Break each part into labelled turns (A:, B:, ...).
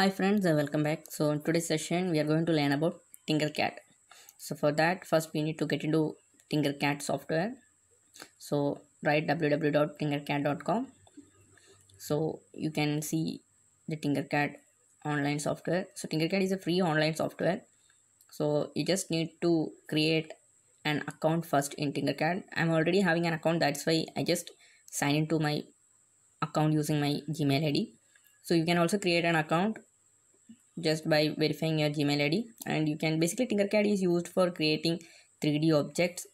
A: hi friends uh, welcome back so in today's session we are going to learn about tinkercad so for that first we need to get into tinkercad software so write www.tinkercad.com so you can see the tinkercad online software so tinkercad is a free online software so you just need to create an account first in tinkercad i'm already having an account that's why i just sign into my account using my gmail id so you can also create an account just by verifying your gmail id and you can basically tinkercad is used for creating 3d objects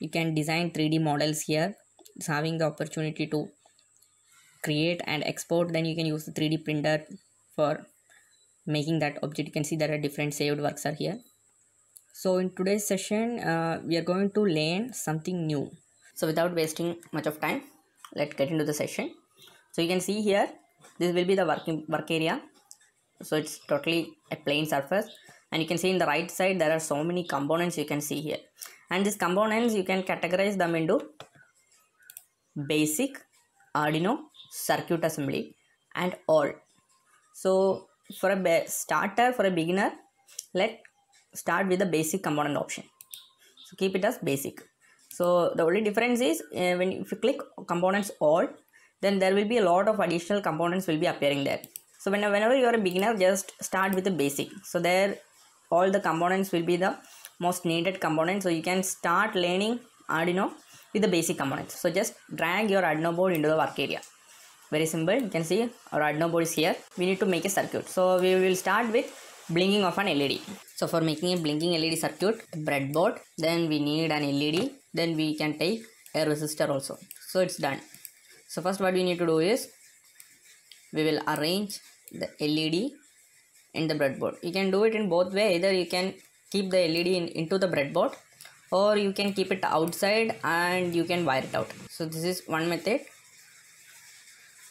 A: you can design 3d models here it's having the opportunity to create and export then you can use the 3d printer for making that object you can see there are different saved works are here so in today's session uh, we are going to learn something new so without wasting much of time let's get into the session so you can see here this will be the working work area so it's totally a plane surface and you can see in the right side there are so many components you can see here and these components you can categorize them into basic arduino circuit assembly and all so for a starter for a beginner let start with the basic component option so keep it as basic so the only difference is uh, when if you click components all then there will be a lot of additional components will be appearing there so whenever, whenever you are a beginner just start with the basic so there all the components will be the most needed components. so you can start learning arduino with the basic components so just drag your arduino board into the work area very simple you can see our arduino board is here we need to make a circuit so we will start with blinking of an led so for making a blinking led circuit breadboard then we need an led then we can take a resistor also so it's done so first what we need to do is we will arrange the LED in the breadboard. You can do it in both way. Either you can keep the LED in, into the breadboard or you can keep it outside and you can wire it out. So this is one method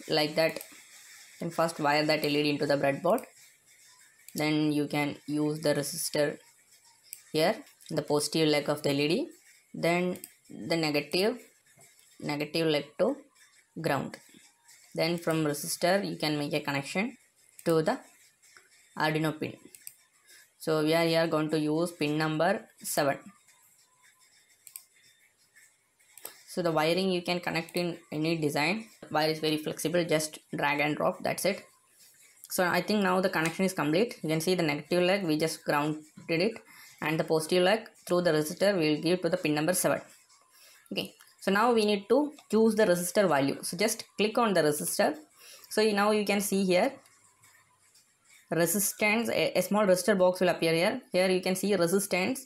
A: like that. You can first wire that LED into the breadboard. Then you can use the resistor here, the positive leg of the LED. Then the negative, negative leg to ground. Then from resistor you can make a connection to the Arduino pin. So we are here going to use pin number 7. So the wiring you can connect in any design. Wire is very flexible, just drag and drop, that's it. So I think now the connection is complete. You can see the negative leg, we just grounded it and the positive leg through the resistor we will give to the pin number 7. Okay, so now we need to choose the resistor value. So just click on the resistor. So now you can see here resistance a, a, small resistor box will appear here here you can see resistance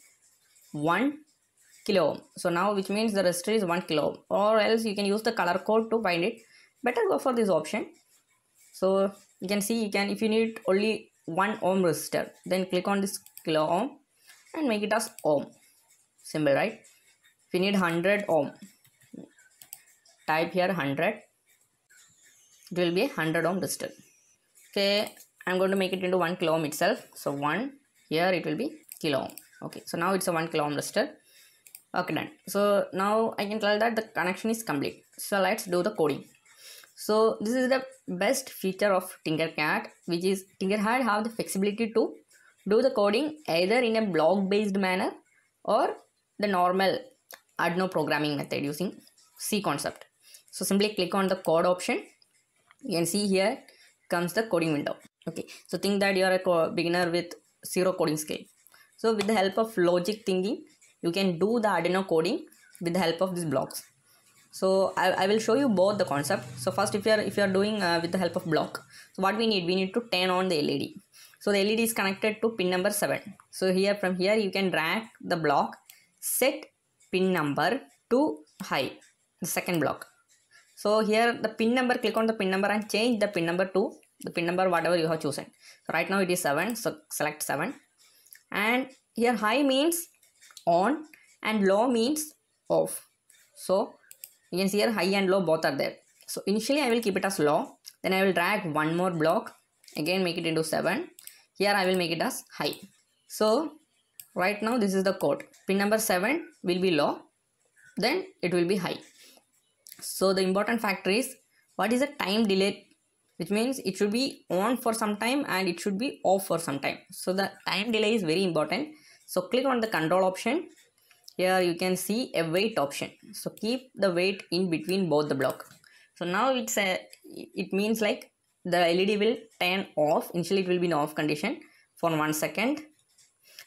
A: 1 kilo ohm so now which means the resistor is 1 kilo ohm or else you can use the color code to find it better go for this option so you can see you can if you need only 1 ohm resistor then click on this kilo ohm and make it as ohm symbol right if you need 100 ohm type here 100 it will be 100 ohm resistor okay I'm going to make it into 1 kilo ohm itself. So 1 here it will be kilo ohm. Okay, so now it's a 1 kilo ohm resistor. Okay done. So now I can tell that the connection is complete. So let's do the coding. So this is the best feature of Tinkercad which is Tinkercad have the flexibility to do the coding either in a block based manner or the normal Arduino programming method using C concept. So simply click on the code option. You can see here comes the coding window okay so think that you are a beginner with zero coding skill so with the help of logic thinking you can do the Arduino coding with the help of these blocks so I, I will show you both the concept so first if you are if you are doing uh, with the help of block so what we need we need to turn on the LED so the LED is connected to pin number 7 so here from here you can drag the block set pin number to high the second block so here the pin number click on the pin number and change the pin number to the pin number whatever you have chosen so right now it is 7 so select 7 and here high means on and low means off so you can see here high and low both are there so initially i will keep it as low then i will drag one more block again make it into 7 here i will make it as high so right now this is the code pin number 7 will be low then it will be high so the important factor is what is the time delay which means it should be on for some time and it should be off for some time so the time delay is very important so click on the control option here you can see a weight option so keep the weight in between both the block so now it's a it means like the led will turn off initially it will be in off condition for one second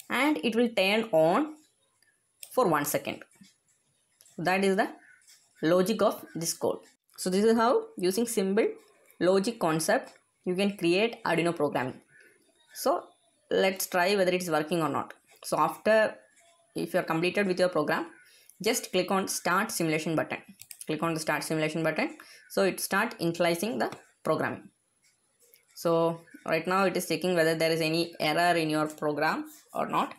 A: and it will turn on for one second that is the logic of this code so this is how using symbol logic concept you can create Arduino programming. So let's try whether it's working or not. So after if you're completed with your program just click on start simulation button. Click on the start simulation button. So it start initializing the programming. So right now it is checking whether there is any error in your program or not.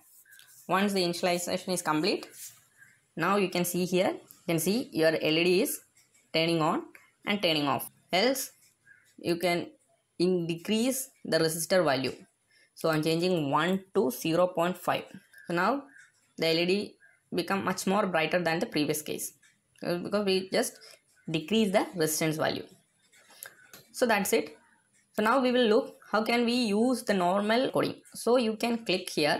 A: Once the initialization is complete now you can see here you can see your LED is turning on and turning off else you can in decrease the resistor value so i'm changing 1 to 0 0.5 so now the led become much more brighter than the previous case uh, because we just decrease the resistance value so that's it so now we will look how can we use the normal coding so you can click here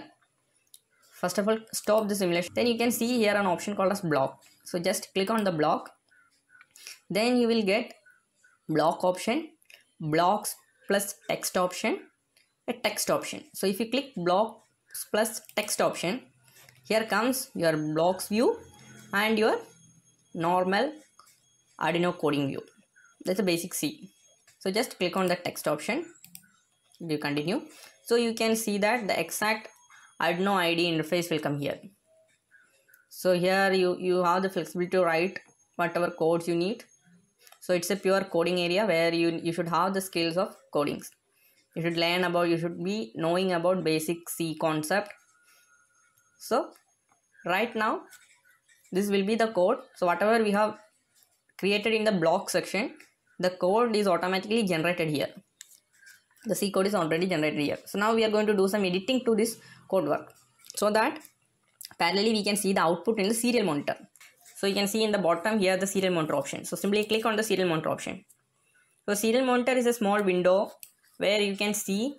A: first of all stop the simulation then you can see here an option called as block so just click on the block then you will get block option blocks plus text option a text option so if you click blocks plus text option here comes your blocks view and your normal Arduino coding view that's a basic C so just click on the text option you continue so you can see that the exact Arduino ID interface will come here so here you you have the flexibility to write whatever codes you need so it's a pure coding area where you you should have the skills of codings you should learn about you should be knowing about basic c concept so right now this will be the code so whatever we have created in the block section the code is automatically generated here the c code is already generated here so now we are going to do some editing to this code work so that parallelly we can see the output in the serial monitor so you can see in the bottom here the serial monitor option. So simply click on the serial monitor option. So serial monitor is a small window where you can see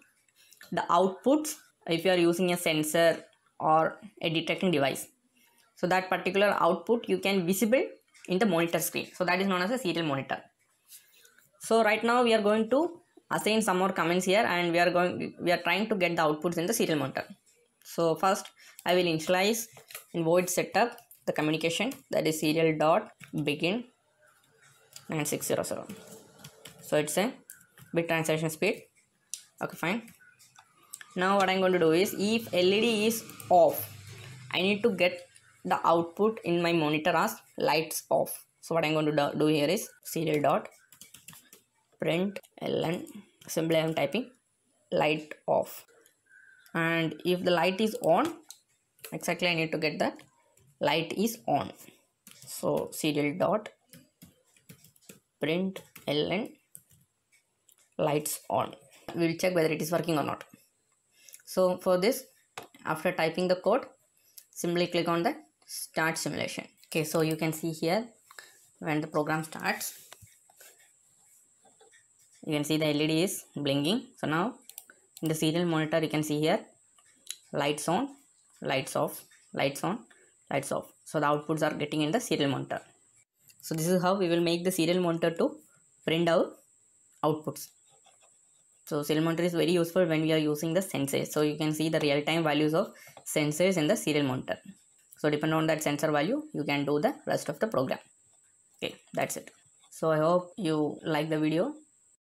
A: the outputs if you are using a sensor or a detecting device. So that particular output you can visible in the monitor screen. So that is known as a serial monitor. So right now we are going to assign some more comments here and we are going we are trying to get the outputs in the serial monitor. So first I will initialize in void setup the communication that is serial dot begin nine six zero zero, so it's a bit transaction speed okay fine now what i'm going to do is if led is off i need to get the output in my monitor as lights off so what i'm going to do here is serial dot print ln simply i'm typing light off and if the light is on exactly i need to get that light is on so serial dot print ln lights on we will check whether it is working or not so for this after typing the code simply click on the start simulation okay so you can see here when the program starts you can see the led is blinking so now in the serial monitor you can see here lights on lights off lights on lights off so the outputs are getting in the serial monitor so this is how we will make the serial monitor to print our outputs so serial monitor is very useful when we are using the sensors so you can see the real-time values of sensors in the serial monitor so depending on that sensor value you can do the rest of the program okay that's it so i hope you like the video